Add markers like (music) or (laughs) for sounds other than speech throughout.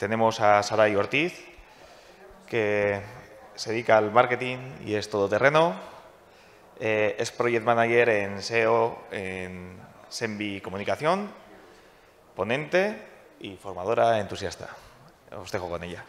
Tenemos a Saray Ortiz, que se dedica al marketing y es todoterreno. Eh, es project manager en SEO, en Sembi Comunicación, ponente y formadora entusiasta. Os dejo con ella.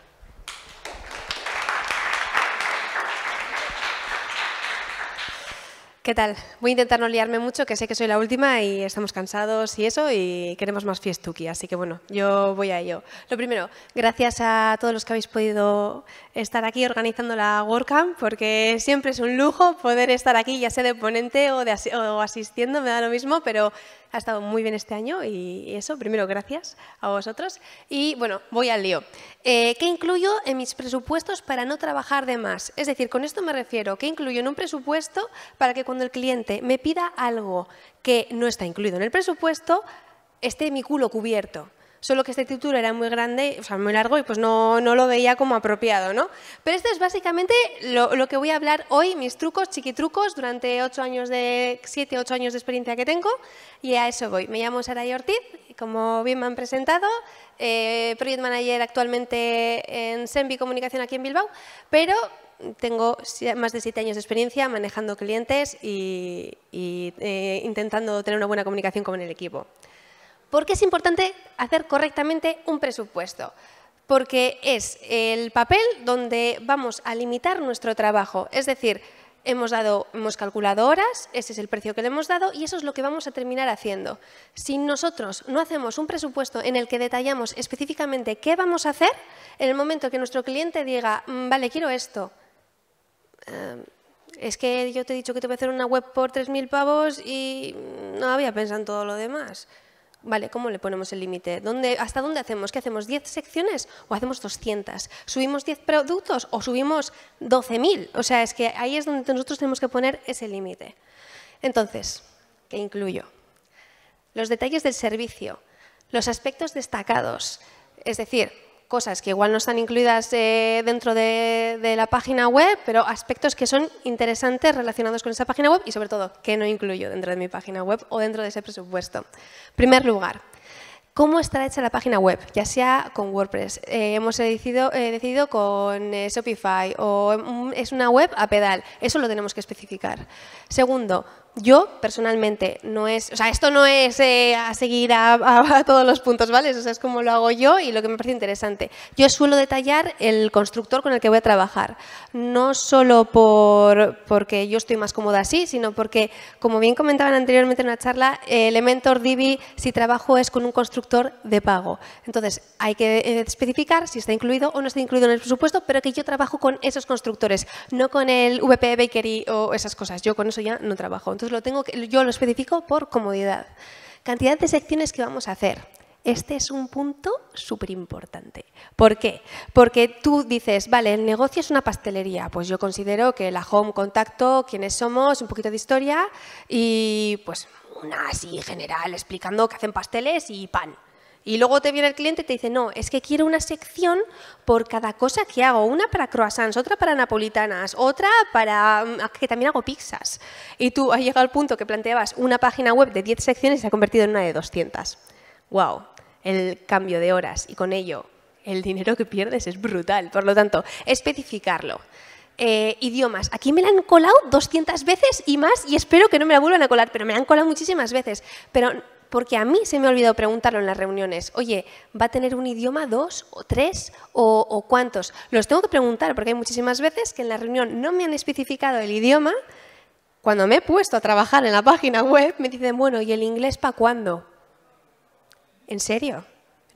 ¿Qué tal? Voy a intentar no liarme mucho, que sé que soy la última y estamos cansados y eso, y queremos más fiestuki, así que bueno, yo voy a ello. Lo primero, gracias a todos los que habéis podido estar aquí organizando la WordCamp, porque siempre es un lujo poder estar aquí, ya sea de ponente o, de o asistiendo, me da lo mismo, pero ha estado muy bien este año y eso, primero, gracias a vosotros. Y bueno, voy al lío. Eh, ¿Qué incluyo en mis presupuestos para no trabajar de más? Es decir, con esto me refiero, ¿qué incluyo en un presupuesto para que cuando el cliente me pida algo que no está incluido en el presupuesto, esté mi culo cubierto? solo que este título era muy grande, muy largo y pues no, no lo veía como apropiado, ¿no? Pero esto es básicamente lo, que voy a hablar hoy, mis trucos, chiquitrucos, durante ocho años de, 7, 8 años de experiencia que tengo y a eso voy. Me llamo Sara Ortiz, como bien me han presentado, eh, Project Manager actualmente en Sembi Comunicación aquí en Bilbao, pero tengo más de siete años de experiencia manejando clientes y, eh, intentando tener una buena comunicación con el equipo. ¿Por qué es importante hacer correctamente un presupuesto? Porque es el papel donde vamos a limitar nuestro trabajo. Es decir, hemos, dado, hemos calculado horas, ese es el precio que le hemos dado y eso es lo que vamos a terminar haciendo. Si nosotros no hacemos un presupuesto en el que detallamos específicamente qué vamos a hacer, en el momento que nuestro cliente diga, mm, vale, quiero esto, eh, es que yo te he dicho que te voy a hacer una web por 3.000 pavos y no había pensado en todo lo demás. Vale, ¿cómo le ponemos el límite? ¿Hasta dónde hacemos? ¿Qué hacemos? ¿10 secciones o hacemos 200? ¿Subimos 10 productos o subimos 12.000? O sea, es que ahí es donde nosotros tenemos que poner ese límite. Entonces, ¿qué incluyo? Los detalles del servicio, los aspectos destacados, es decir, cosas que igual no están incluidas eh, dentro de, la página web, pero aspectos que son interesantes relacionados con esa página web y sobre todo que no incluyo dentro de mi página web o dentro de ese presupuesto. Primer lugar, ¿Cómo está hecha la página web? Ya sea con WordPress, eh, hemos decidido, eh, con Shopify o mm, es una web a pedal. Eso lo tenemos que especificar. Segundo, yo personalmente no es, o sea, esto no es eh, a seguir a, todos los puntos, ¿vale? O sea, es como lo hago yo y lo que me parece interesante. Yo suelo detallar el constructor con el que voy a trabajar, no solo por, porque yo estoy más cómoda así, sino porque, como bien comentaban anteriormente en una charla, Elementor Divi, si trabajo es con un constructor de pago. Entonces, hay que eh, especificar si está incluido o no está incluido en el presupuesto, pero que yo trabajo con esos constructores, no con el VP Bakery o esas cosas. Yo con eso ya no trabajo. Entonces lo tengo yo lo especifico por comodidad. Cantidad de secciones que vamos a hacer. Este es un punto súper importante. ¿Por qué? Porque tú dices, vale, el negocio es una pastelería. Pues yo considero que la home, contacto, quiénes somos, un poquito de historia y pues una así general explicando que hacen pasteles y pan. Y luego te viene el cliente y te dice, no, es que quiero una sección por cada cosa que hago. Una para croissants, otra para napolitanas, otra para... Mm, ah, que también hago pizzas. Y tú has llegado al punto que planteabas una página web de 10 secciones y se ha convertido en una de 200. ¡Wow! El cambio de horas y con ello el dinero que pierdes es brutal. Por lo tanto, especificarlo. Eh, idiomas. Aquí me la han colado 200 veces y más y espero que no me la vuelvan a colar, pero me la han colado muchísimas veces. Pero porque a mí se me ha olvidado preguntarlo en las reuniones. Oye, ¿va a tener un idioma dos o tres o, cuántos? Los tengo que preguntar porque hay muchísimas veces que en la reunión no me han especificado el idioma. Cuando me he puesto a trabajar en la página web, me dicen, bueno, ¿y el inglés para cuándo? ¿En serio?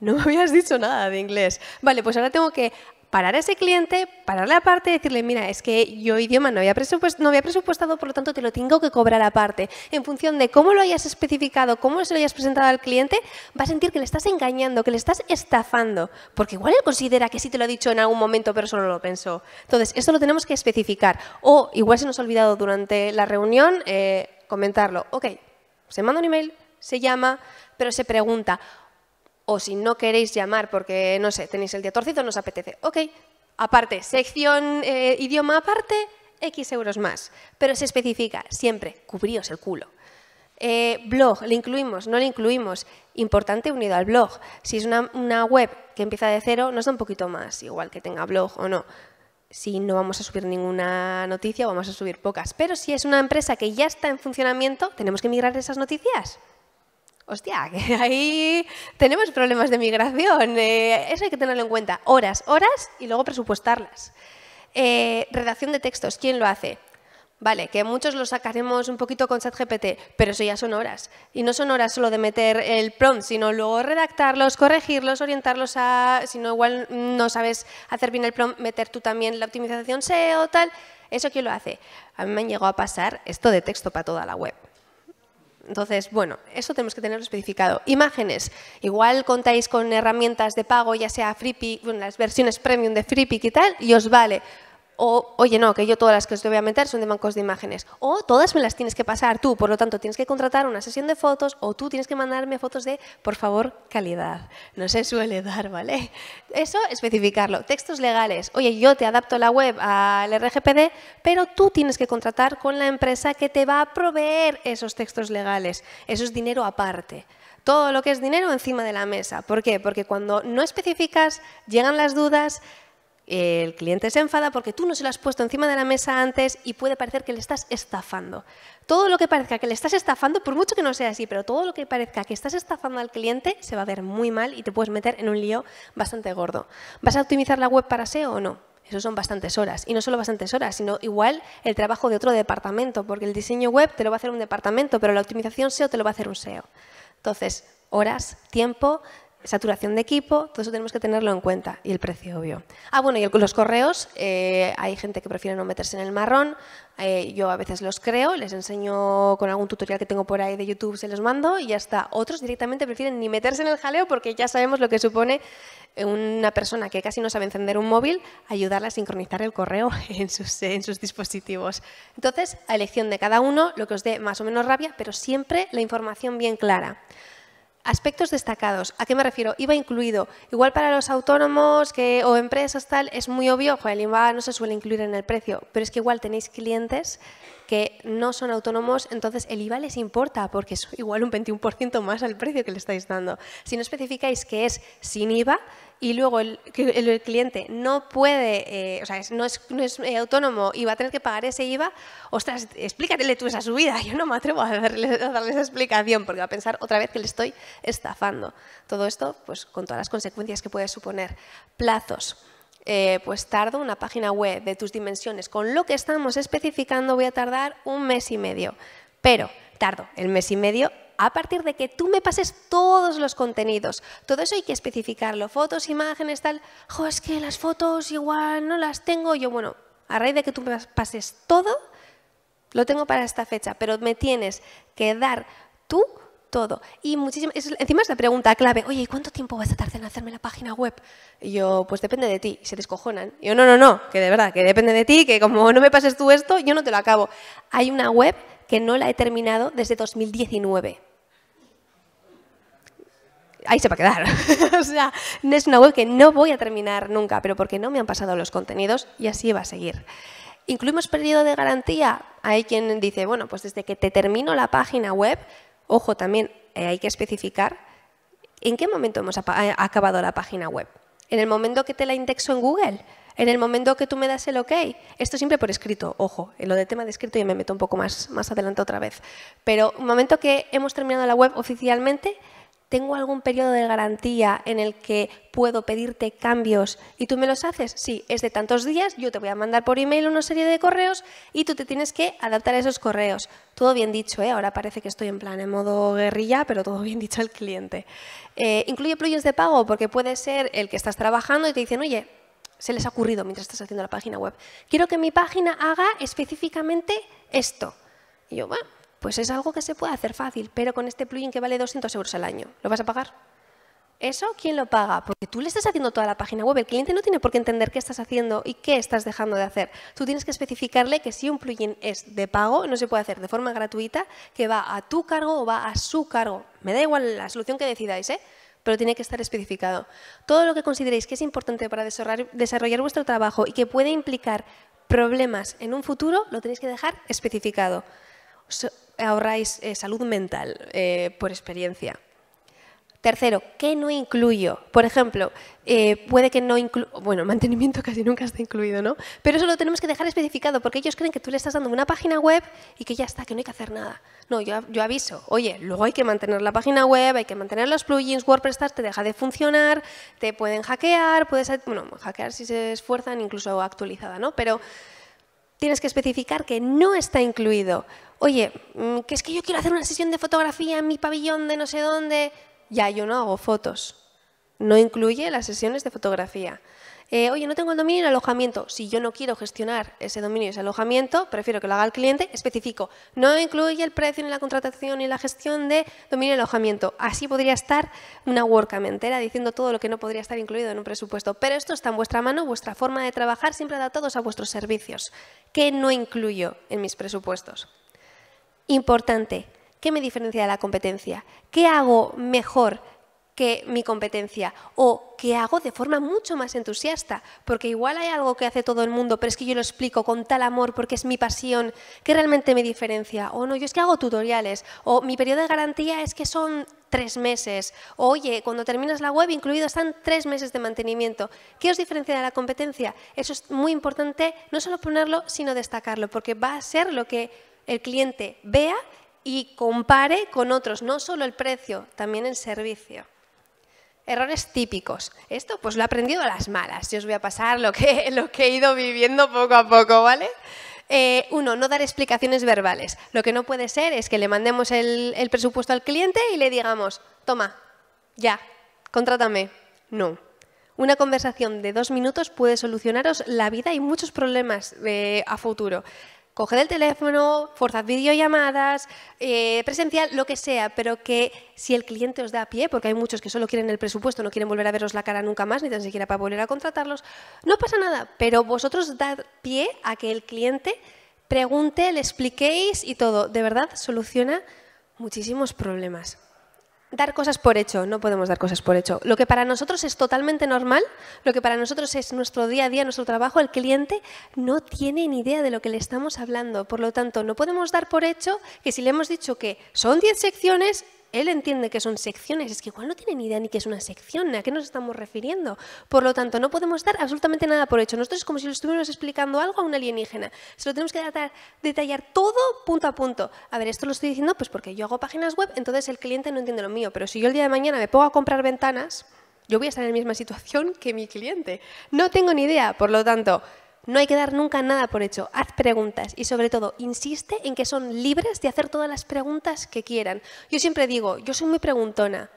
No me habías dicho nada de inglés. Vale, pues ahora tengo que parar a ese cliente, pararle aparte y decirle, mira, es que yo idioma no había, presupuesto, no había presupuestado, por lo tanto te lo tengo que cobrar aparte. En función de cómo lo hayas especificado, cómo se lo hayas presentado al cliente, va a sentir que le estás engañando, que le estás estafando, porque igual él considera que sí te lo ha dicho en algún momento, pero solo lo pensó. Entonces, esto lo tenemos que especificar. O igual se nos ha olvidado durante la reunión eh, comentarlo. Ok, se manda un email, se llama, pero se pregunta, o si no queréis llamar porque, no sé, tenéis el torcido, no os apetece. Ok, aparte, sección eh, idioma aparte, X euros más. Pero se especifica siempre, cubríos el culo. Eh, blog, ¿le incluimos? ¿No le incluimos? Importante unido al blog. Si es una, una web que empieza de cero, nos da un poquito más, igual que tenga blog o no si no vamos a subir ninguna noticia, vamos a subir pocas. Pero si es una empresa que ya está en funcionamiento, tenemos que migrar esas noticias hostia, que (laughs) ahí tenemos problemas de migración, eh, eso hay que tenerlo en cuenta. Horas, horas y luego presupuestarlas. Eh, redacción de textos, ¿quién lo hace? Vale, que muchos lo sacaremos un poquito con ChatGPT, pero eso ya son horas. Y no son horas solo de meter el prompt, sino luego redactarlos, corregirlos, orientarlos a... Si no, igual no sabes hacer bien el prompt, meter tú también la optimización SEO, tal. ¿Eso quién lo hace? A mí me llegó a pasar esto de texto para toda la web. Entonces, bueno, eso tenemos que tenerlo especificado. Imágenes. Igual contáis con herramientas de pago, ya sea Freepik, bueno, las versiones premium de Freepik y tal, y os vale o oye, no, que yo todas las que os voy a meter son de bancos de imágenes, o todas me las tienes que pasar tú, por lo tanto tienes que contratar una sesión de fotos o tú tienes que mandarme fotos de, por favor, calidad. No se suele dar, ¿vale? Eso, especificarlo. Textos legales, oye, yo te adapto la web al RGPD, pero tú tienes que contratar con la empresa que te va a proveer esos textos legales. Eso es dinero aparte todo lo que es dinero encima de la mesa. ¿Por qué? Porque cuando no especificas, llegan las dudas, el cliente se enfada porque tú no se lo has puesto encima de la mesa antes y puede parecer que le estás estafando. Todo lo que parezca que le estás estafando, por mucho que no sea así, pero todo lo que parezca que estás estafando al cliente se va a ver muy mal y te puedes meter en un lío bastante gordo. ¿Vas a optimizar la web para SEO o no? Eso son bastantes horas. Y no solo bastantes horas, sino igual el trabajo de otro departamento, porque el diseño web te lo va a hacer un departamento, pero la optimización SEO te lo va a hacer un SEO. Entonces, horas, tiempo, saturación de equipo, todo eso tenemos que tenerlo en cuenta y el precio, obvio. Ah, bueno, y los correos, eh, hay gente que prefiere no meterse en el marrón, eh, yo a veces los creo, les enseño con algún tutorial que tengo por ahí de YouTube, se los mando y ya está. Otros directamente prefieren ni meterse en el jaleo porque ya sabemos lo que supone una persona que casi no sabe encender un móvil, ayudarla a sincronizar el correo (laughs) en sus, en sus dispositivos. Entonces, a elección de cada uno, lo que os dé más o menos rabia, pero siempre la información bien clara. Aspectos destacados. ¿A qué me refiero? IVA incluido. Igual para los autónomos que, o empresas tal, es muy obvio, el IVA no se suele incluir en el precio, pero es que igual tenéis clientes que no son autónomos, entonces el IVA les importa porque es (laughs) igual un 21% más al precio que le estáis dando. Si no especificáis que es sin IVA y luego el, cliente no puede, eh, o sea, no es, eh, autónomo y va a tener que pagar ese IVA, ostras, explícatele tú esa subida. (laughs) Yo no me atrevo a darle, a darle esa explicación porque va a pensar otra vez que le estoy estafando. Todo esto, pues con todas las consecuencias que puede suponer. Plazos. Eh, pues tardo una página web de tus dimensiones con lo que estamos especificando voy a tardar un mes y medio, pero tardo el mes y medio a partir de que tú me pases todos los contenidos. Todo eso hay que especificarlo, fotos, imágenes, tal. Jo, es que las fotos igual no las tengo. Yo, bueno, a raíz de que tú me pases todo, lo tengo para esta fecha, pero me tienes que dar tú y muchísimas encima es la pregunta clave, oye, ¿y cuánto tiempo vas a tardar en hacerme la página web? Y yo, pues depende de ti, se descojonan. Y yo, no, no, no, que de verdad, que depende de ti, que como no me pases tú esto, yo no te lo acabo. Hay una web que no la he terminado desde 2019 ahí se va a quedar. (laughs) o sea, es una web que no voy a terminar nunca, pero porque no me han pasado los contenidos y así va a seguir. ¿Incluimos periodo de garantía? Hay quien dice, bueno, pues desde que te termino la página web, Ojo, también eh, hay que especificar en qué momento hemos eh, acabado la página web. En el momento que te la indexo en Google, en el momento que tú me das el OK. Esto siempre por escrito, ojo, en lo de tema de escrito ya me meto un poco más, más adelante otra vez. Pero un momento que hemos terminado la web oficialmente, ¿Tengo algún periodo de garantía en el que puedo pedirte cambios y tú me los haces? Sí, es de tantos días, yo te voy a mandar por email una serie de correos y tú te tienes que adaptar a esos correos. Todo bien dicho, ¿eh? ahora parece que estoy en plan en modo guerrilla, pero todo bien dicho al cliente. Eh, incluye plugins de pago porque puede ser el que estás trabajando y te dicen, oye, se les ha ocurrido mientras estás haciendo la página web. Quiero que mi página haga específicamente esto. Y yo, bueno, pues es algo que se puede hacer fácil, pero con este plugin que vale 200 euros al año, ¿lo vas a pagar? ¿Eso quién lo paga? Porque tú le estás haciendo toda la página web. El cliente no tiene por qué entender qué estás haciendo y qué estás dejando de hacer. Tú tienes que especificarle que si un plugin es de pago, no se puede hacer de forma gratuita, que va a tu cargo o va a su cargo. Me da igual la solución que decidáis, ¿eh? pero tiene que estar especificado. Todo lo que consideréis que es importante para desarrollar vuestro trabajo y que puede implicar problemas en un futuro, lo tenéis que dejar especificado ahorráis eh, salud mental eh, por experiencia. Tercero, ¿qué no incluyo? Por ejemplo, eh, puede que no incluya, bueno, mantenimiento (laughs) casi nunca está incluido, ¿no? Pero eso lo tenemos que dejar especificado porque ellos creen que tú le estás dando una página web y que ya está, que no hay que hacer nada. No, yo, aviso, oye, luego hay que mantener la página web, hay que mantener los plugins, WordPress te deja de funcionar, te pueden hackear, puedes, bueno, hackear si se esfuerzan, incluso actualizada, ¿no? Pero tienes que especificar que no está incluido. Oye, mm, que es que yo quiero hacer una sesión de fotografía en mi pabellón de no sé dónde. Ya, yo no hago fotos. No incluye las sesiones de fotografía. Eh, oye, no tengo el dominio el alojamiento. Si yo no quiero gestionar ese dominio y ese alojamiento, prefiero que lo haga el cliente, Específico. No incluye el precio ni la contratación ni la gestión de dominio y alojamiento. Así podría estar una WordCamp diciendo todo lo que no podría estar incluido en un presupuesto. Pero esto está en vuestra mano, vuestra forma de trabajar, siempre adaptados a vuestros servicios. ¿Qué no incluyo en mis presupuestos? Importante, ¿qué me diferencia de la competencia? ¿Qué hago mejor? que mi competencia o que hago de forma mucho más entusiasta, porque igual hay algo que hace todo el mundo, pero es que yo lo explico con tal amor porque es mi pasión, que realmente me diferencia, o no, yo es que hago tutoriales, o mi periodo de garantía es que son tres meses, o oye, cuando terminas la web incluido están tres meses de mantenimiento. ¿Qué os diferencia de la competencia? Eso es muy importante, no solo ponerlo, sino destacarlo, porque va a ser lo que el cliente vea y compare con otros, no solo el precio, también el servicio. Errores típicos. Esto pues lo he aprendido a las malas. Yo os voy a pasar lo que, (laughs) he ido viviendo poco a poco, ¿vale? Eh, uno, no dar explicaciones verbales. Lo que no puede ser es que le mandemos el, presupuesto al cliente y le digamos, toma, ya, contrátame. No. Una conversación de dos minutos puede solucionaros la vida y muchos problemas eh, a futuro coged el teléfono, forzad videollamadas, eh, presencial, lo que sea, pero que si el cliente os da pie, porque hay muchos que solo quieren el presupuesto, no quieren volver a veros la cara nunca más, ni tan siquiera para volver a contratarlos, no pasa nada, pero vosotros dad pie a que el cliente pregunte, le expliquéis y todo. De verdad, soluciona muchísimos problemas dar cosas por hecho, no podemos dar cosas por hecho. Lo que para nosotros es totalmente normal, lo que para nosotros es nuestro día a día, nuestro trabajo, el cliente no tiene ni idea de lo que le estamos hablando. Por lo tanto, no podemos dar por hecho que si le hemos dicho que son 10 secciones, él entiende que son secciones, es que igual no tiene ni idea ni qué es una sección, a qué nos estamos refiriendo. Por lo tanto, no podemos dar absolutamente nada por hecho. Nosotros es como si lo estuviéramos explicando algo a un alienígena. Se lo tenemos que detallar todo punto a punto. A ver, esto lo estoy diciendo pues porque yo hago páginas web, entonces el cliente no entiende lo mío, pero si yo el día de mañana me pongo a comprar ventanas, yo voy a estar en la misma situación que mi cliente. No tengo ni idea, por lo tanto, no hay que dar nunca nada por hecho. Haz preguntas y sobre todo insiste en que son libres de hacer todas las preguntas que quieran. Yo siempre digo, yo soy muy preguntona,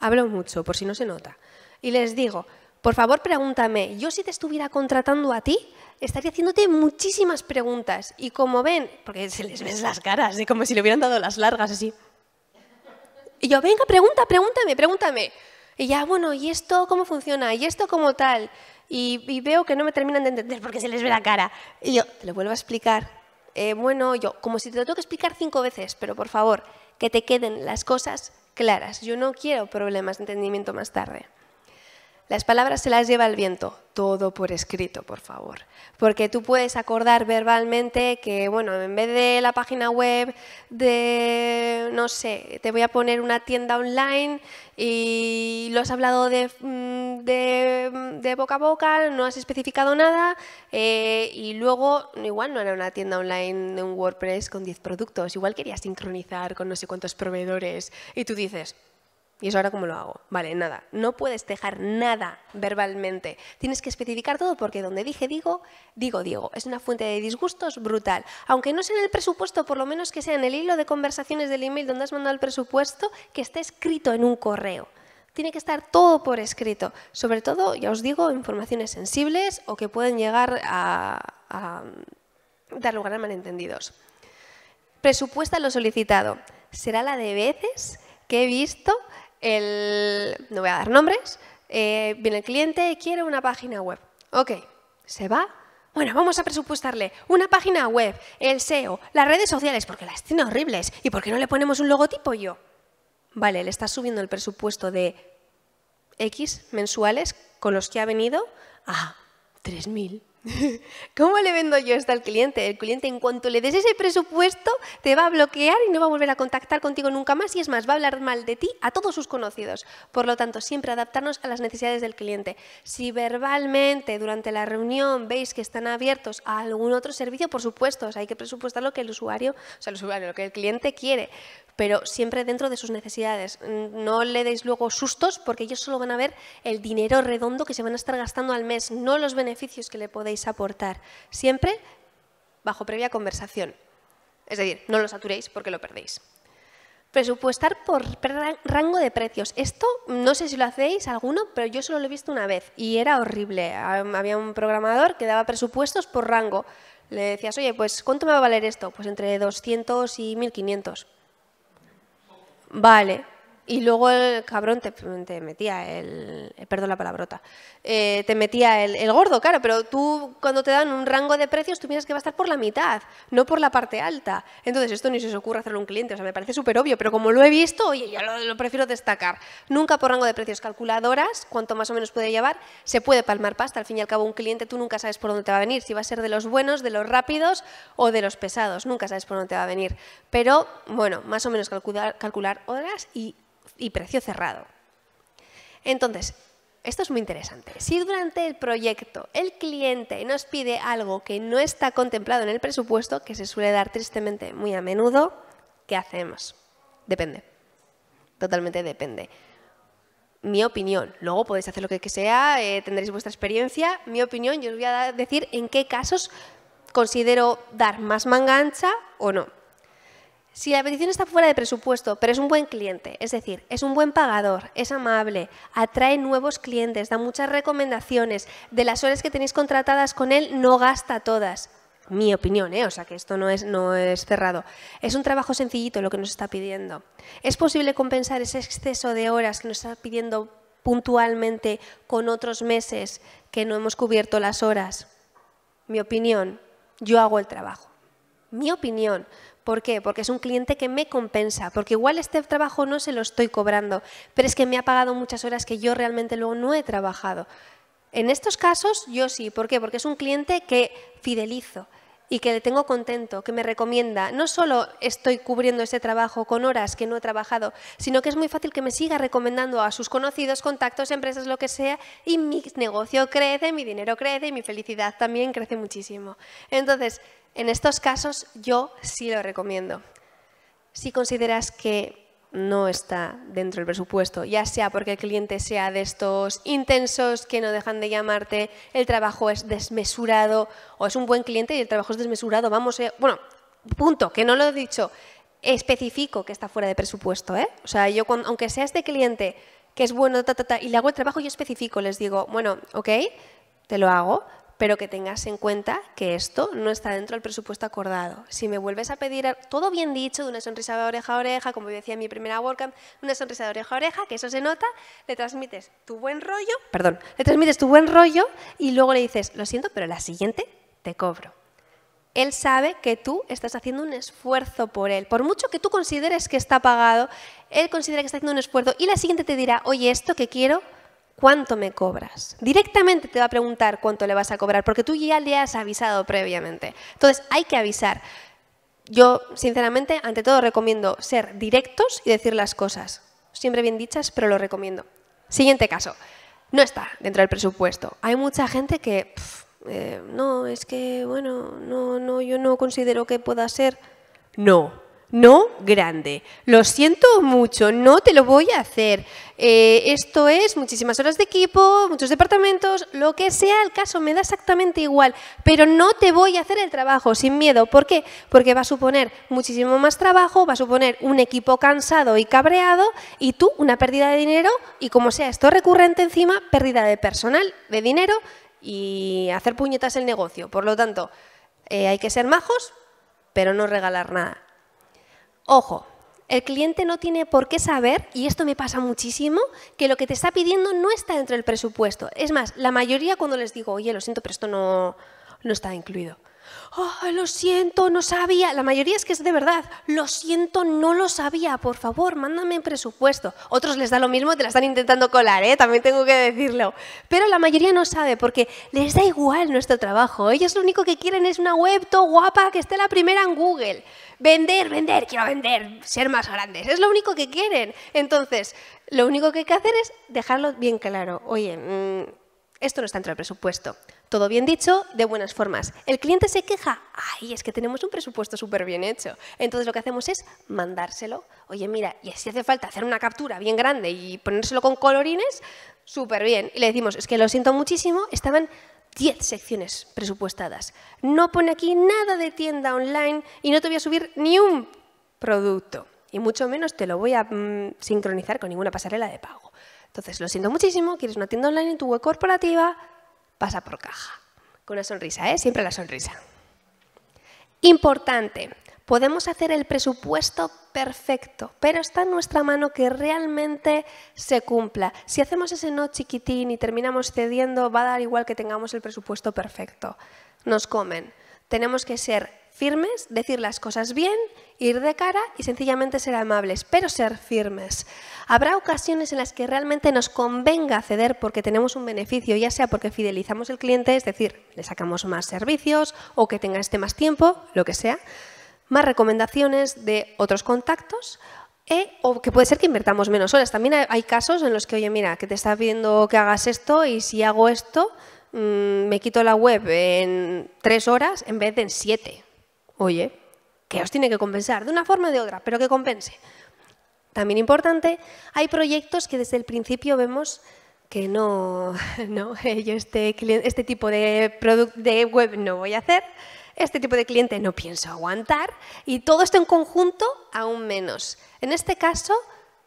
hablo mucho por si no se nota, y les digo, por favor pregúntame, yo si te estuviera contratando a ti, estaría haciéndote muchísimas preguntas y como ven, porque se les ven las caras, como si le hubieran dado las largas así. Y yo, venga, pregunta, pregúntame, pregúntame. Y ya, bueno, ¿y esto cómo funciona? ¿Y esto cómo tal? y, veo que no me terminan de entender porque se les ve la cara. Y yo, te lo vuelvo a explicar. Eh, bueno, yo, como si te lo tengo que explicar cinco veces, pero por favor, que te queden las cosas claras. Yo no quiero problemas de entendimiento más tarde. Las palabras se las lleva el viento, todo por escrito, por favor. Porque tú puedes acordar verbalmente que, bueno, en vez de la página web de, no sé, te voy a poner una tienda online y lo has hablado de, mm, mm, boca a boca, no has especificado nada eh, y luego igual no era una tienda online de un WordPress con 10 productos, igual querías sincronizar con no sé cuántos proveedores y tú dices, ¿Y eso ahora cómo lo hago? Vale, nada. No puedes dejar nada verbalmente. Tienes que especificar todo porque donde dije digo, digo digo. Es una fuente de disgustos brutal. Aunque no sea en el presupuesto, por lo menos que sea en el hilo de conversaciones del email donde has mandado el presupuesto, que esté escrito en un correo. Tiene que estar todo por escrito. Sobre todo, ya os digo, informaciones sensibles o que pueden llegar a, a dar lugar a malentendidos. Presupuesta lo solicitado. Será la de veces que he visto el, no voy a dar nombres, eh, viene el cliente y quiere una página web. Ok, se va. Bueno, vamos a presupuestarle una página web, el SEO, las redes sociales, porque las tiene horribles. ¿Y por qué no le ponemos un logotipo yo? Vale, le está subiendo el presupuesto de X mensuales con los que ha venido a 3.000 (laughs) ¿Cómo le vendo yo esto al cliente? El cliente, en cuanto le des ese presupuesto, te va a bloquear y no va a volver a contactar contigo nunca más. Y es más, va a hablar mal de ti a todos sus conocidos. Por lo tanto, siempre adaptarnos a las necesidades del cliente. Si verbalmente durante la reunión veis que están abiertos a algún otro servicio, por supuesto, hay que presupuestar lo que el usuario, o sea, lo que el cliente quiere pero siempre dentro de sus necesidades. No le deis luego sustos porque ellos solo van a ver el dinero redondo que se van a estar gastando al mes, no los beneficios que le podéis aportar, siempre bajo previa conversación. Es decir, no lo saturéis porque lo perdéis. Presupuestar por rango de precios. Esto no sé si lo hacéis alguno, pero yo solo lo he visto una vez y era horrible. Había un programador que daba presupuestos por rango. Le decías, oye, pues ¿cuánto me va a valer esto? Pues entre 200 y 1500. Vale, y luego el cabrón te, metía el, eh, perdón la palabrota, eh, te metía el, el, gordo, claro, pero tú cuando te dan un rango de precios, tú piensas que va a estar por la mitad, no por la parte alta. Entonces esto ni se os ocurre hacerlo un cliente, o sea, me parece súper obvio, pero como lo he visto, oye, ya lo, prefiero destacar. Nunca por rango de precios calculadoras, cuánto más o menos puede llevar, se puede palmar pasta. Al fin y al cabo, un cliente tú nunca sabes por dónde te va a venir, si va a ser de los buenos, de los rápidos o de los pesados, nunca sabes por dónde te va a venir. Pero, bueno, más o menos calcular, calcular horas y y precio cerrado. Entonces, esto es muy interesante. Si durante el proyecto el cliente nos pide algo que no está contemplado en el presupuesto, que se suele dar tristemente muy a menudo, ¿qué hacemos? Depende. Totalmente depende. Mi opinión. Luego podéis hacer lo que sea, eh, tendréis vuestra experiencia. Mi opinión, yo os voy a decir en qué casos considero dar más manga ancha o no. Si la petición está fuera de presupuesto, pero es un buen cliente, es decir, es un buen pagador, es amable, atrae nuevos clientes, da muchas recomendaciones, de las horas que tenéis contratadas con él no gasta todas. Mi opinión, ¿eh? o sea que esto no es, no es cerrado. Es un trabajo sencillito lo que nos está pidiendo. ¿Es posible compensar ese exceso de horas que nos está pidiendo puntualmente con otros meses que no hemos cubierto las horas? Mi opinión, yo hago el trabajo. Mi opinión, ¿Por qué? Porque es un cliente que me compensa, porque igual este trabajo no se lo estoy cobrando, pero es que me ha pagado muchas horas que yo realmente luego no he trabajado. En estos casos yo sí, ¿por qué? Porque es un cliente que fidelizo y que le tengo contento, que me recomienda. No solo estoy cubriendo ese trabajo con horas que no he trabajado, sino que es muy fácil que me siga recomendando a sus conocidos, contactos, empresas, lo que sea, y mi negocio crece, mi dinero crece y mi felicidad también crece muchísimo. Entonces, en estos casos yo sí lo recomiendo. Si consideras que no está dentro del presupuesto, ya sea porque el cliente sea de estos intensos que no dejan de llamarte, el trabajo es desmesurado o es un buen cliente y el trabajo es desmesurado, vamos, eh, bueno, punto, que no lo he dicho, especifico que está fuera de presupuesto, ¿eh? O sea, yo aunque sea este cliente que es bueno y le hago el trabajo, yo especifico, les digo, bueno, ok, te lo hago, pero que tengas en cuenta que esto no está dentro del presupuesto acordado. Si me vuelves a pedir todo bien dicho, de una sonrisa de oreja a oreja, como decía en mi primera WordCamp, una sonrisa de oreja a oreja, que eso se nota, le transmites tu buen rollo, perdón, le transmites tu buen rollo y luego le dices, lo siento, pero la siguiente te cobro. Él sabe que tú estás haciendo un esfuerzo por él. Por mucho que tú consideres que está pagado, él considera que está haciendo un esfuerzo y la siguiente te dirá, oye, esto que quiero ¿cuánto me cobras? Directamente te va a preguntar cuánto le vas a cobrar, porque tú ya le has avisado previamente. Entonces, hay que avisar. Yo, sinceramente, ante todo recomiendo ser directos y decir las cosas. Siempre bien dichas, pero lo recomiendo. Siguiente caso. No está dentro del presupuesto. Hay mucha gente que, eh, no, es que, bueno, no, no, yo no considero que pueda ser. No, no grande. Lo siento mucho, no te lo voy a hacer. Eh, esto es muchísimas horas de equipo, muchos departamentos, lo que sea el caso, me da exactamente igual, pero no te voy a hacer el trabajo sin miedo. ¿Por qué? Porque va a suponer muchísimo más trabajo, va a suponer un equipo cansado y cabreado y tú una pérdida de dinero y como sea esto recurrente encima, pérdida de personal, de dinero y hacer puñetas el negocio. Por lo tanto, eh, hay que ser majos, pero no regalar nada. Ojo, el cliente no tiene por qué saber, y esto me pasa muchísimo, que lo que te está pidiendo no está dentro del presupuesto. Es más, la mayoría cuando les digo, oye, lo siento, pero esto no, no está incluido. Oh, lo siento, no sabía. La mayoría es que es de verdad. Lo siento, no lo sabía. Por favor, mándame presupuesto. Otros les da lo mismo, te la están intentando colar, ¿eh? también tengo que decirlo. Pero la mayoría no sabe porque les da igual nuestro trabajo. Ellos lo único que quieren es una web todo guapa que esté la primera en Google. Vender, vender, quiero vender, ser más grandes. Es lo único que quieren. Entonces, lo único que hay que hacer es dejarlo bien claro. Oye, mm, esto no está dentro del presupuesto. Todo bien dicho, de buenas formas. El cliente se queja, ay, es que tenemos un presupuesto súper bien hecho. Entonces lo que hacemos es mandárselo. Oye, mira, y si hace falta hacer una captura bien grande y ponérselo con colorines, súper bien. Y le decimos, es que lo siento muchísimo, estaban 10 secciones presupuestadas. No pone aquí nada de tienda online y no te voy a subir ni un producto. Y mucho menos te lo voy a mm, sincronizar con ninguna pasarela de pago. Entonces, lo siento muchísimo, quieres una tienda online en tu web corporativa, pasa por caja. Con una sonrisa, ¿eh? Siempre la sonrisa. Importante, podemos hacer el presupuesto perfecto, pero está en nuestra mano que realmente se cumpla. Si hacemos ese no chiquitín y terminamos cediendo, va a dar igual que tengamos el presupuesto perfecto. Nos comen. Tenemos que ser firmes, decir las cosas bien, ir de cara y sencillamente ser amables, pero ser firmes. Habrá ocasiones en las que realmente nos convenga ceder porque tenemos un beneficio, ya sea porque fidelizamos el cliente, es decir, le sacamos más servicios o que tenga este más tiempo, lo que sea, más recomendaciones de otros contactos e, o que puede ser que invertamos menos horas. También hay casos en los que, oye, mira, que te está pidiendo que hagas esto y si hago esto, mm, me quito la web en tres horas en vez de en siete oye, que os tiene que compensar, de una forma o de otra, pero que compense. También importante, hay proyectos que desde el principio vemos que no, (laughs) no yo este, este tipo de, de web no voy a hacer, este tipo de cliente no pienso aguantar y todo esto en conjunto aún menos. En este caso,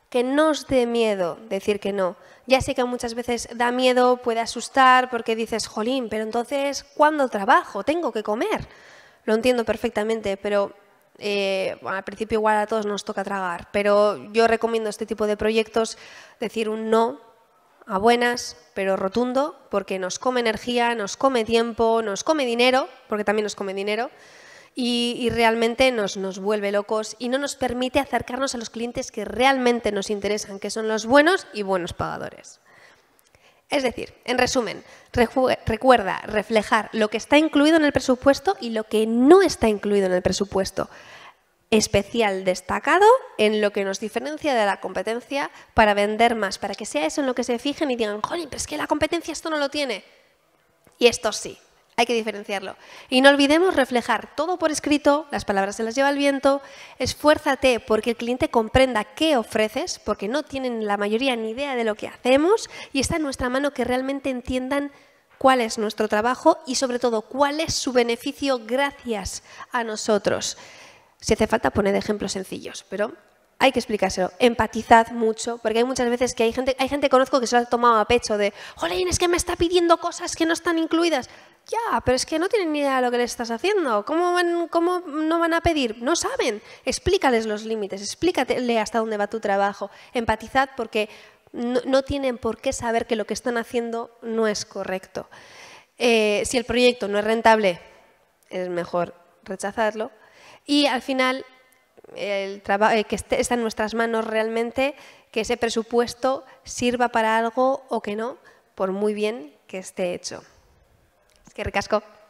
que no os dé miedo decir que no. Ya sé que muchas veces da miedo, puede asustar porque dices, jolín, pero entonces, ¿cuándo trabajo? Tengo que comer lo entiendo perfectamente, pero eh, al principio igual a todos nos toca tragar, pero yo recomiendo este tipo de proyectos, decir un no a buenas, pero rotundo, porque nos come energía, nos come tiempo, nos come dinero, porque también nos come dinero, y, y realmente nos, nos vuelve locos y no nos permite acercarnos a los clientes que realmente nos interesan, que son los buenos y buenos pagadores. Es decir, en resumen, recuerda reflejar lo que está incluido en el presupuesto y lo que no está incluido en el presupuesto. Especial destacado en lo que nos diferencia de la competencia para vender más, para que sea eso en lo que se fijen y digan, joder, pero es que la competencia esto no lo tiene. Y esto sí, hay que diferenciarlo. Y no olvidemos reflejar todo por escrito, las palabras se las lleva el viento, esfuérzate porque el cliente comprenda qué ofreces, porque no tienen la mayoría ni idea de lo que hacemos y está en nuestra mano que realmente entiendan cuál es nuestro trabajo y sobre todo cuál es su beneficio gracias a nosotros. Si hace falta, poned ejemplos sencillos, pero hay que explicárselo. Empatizad mucho, porque hay muchas veces que hay gente, hay gente que conozco que se lo ha tomado a pecho de, jolín, es que me está pidiendo cosas que no están incluidas. Ya, pero es que no tienen ni idea de lo que le estás haciendo. ¿Cómo, ¿Cómo no van a pedir? No saben. Explícales los límites, explícatele hasta dónde va tu trabajo. Empatizad porque no, tienen por qué saber que lo que están haciendo no es correcto. Eh, si el proyecto no es rentable, es mejor rechazarlo. Y al final el trabajo, eh, que está en nuestras manos realmente que ese presupuesto sirva para algo o que no, por muy bien que esté hecho. Es que